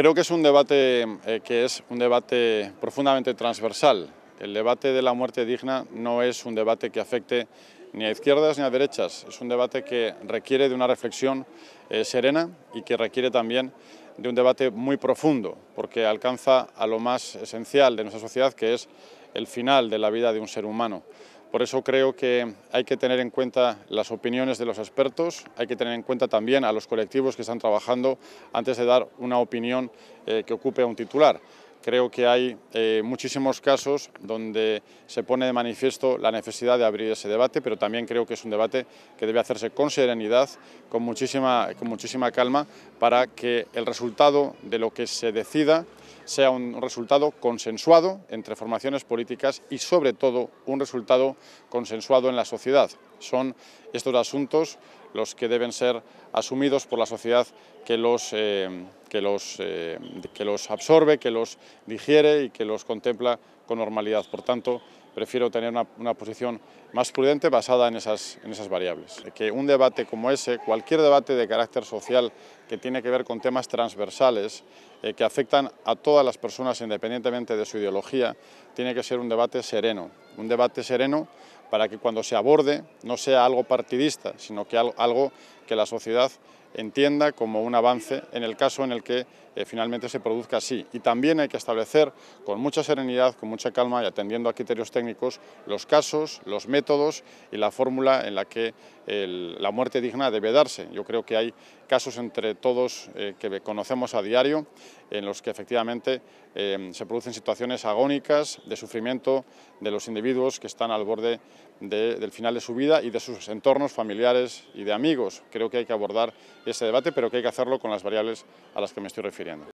Creo que es un debate eh, que es un debate profundamente transversal. El debate de la muerte digna no es un debate que afecte ni a izquierdas ni a derechas. Es un debate que requiere de una reflexión eh, serena y que requiere también de un debate muy profundo, porque alcanza a lo más esencial de nuestra sociedad, que es el final de la vida de un ser humano. Por eso creo que hay que tener en cuenta las opiniones de los expertos, hay que tener en cuenta también a los colectivos que están trabajando antes de dar una opinión eh, que ocupe a un titular. Creo que hay eh, muchísimos casos donde se pone de manifiesto la necesidad de abrir ese debate, pero también creo que es un debate que debe hacerse con serenidad, con muchísima calma, para que el resultado de lo que se decida sea un resultado consensuado entre formaciones políticas y sobre todo un resultado consensuado en la sociedad. Son estos asuntos los que deben ser asumidos por la sociedad que los, eh, que los, eh, que los absorbe, que los digiere y que los contempla con normalidad. Por tanto, prefiero tener una, posición más prudente basada en esas, en esas variables. Que un debate como ese, cualquier debate de carácter social que tiene que ver con temas transversales, eh, que afectan a todas las personas independientemente de su ideología, tiene que ser un debate sereno. Un debate sereno para que cuando se aborde no sea algo partidista, sino que algo que la sociedad entienda como un avance en el caso en el que eh, finalmente se produzca así. Y también hay que establecer con mucha serenidad, con mucha calma y atendiendo a criterios técnicos los casos, los métodos y la fórmula en la que la muerte digna debe darse. Yo creo que hay casos entre todos eh, que conocemos a diario en los que efectivamente eh, se producen situaciones agónicas de sufrimiento de los individuos que están al borde del final de su vida y de sus entornos familiares y de amigos creo que hay que abordar ese debate, pero que hay que hacerlo con las variables a las que me estoy refiriendo.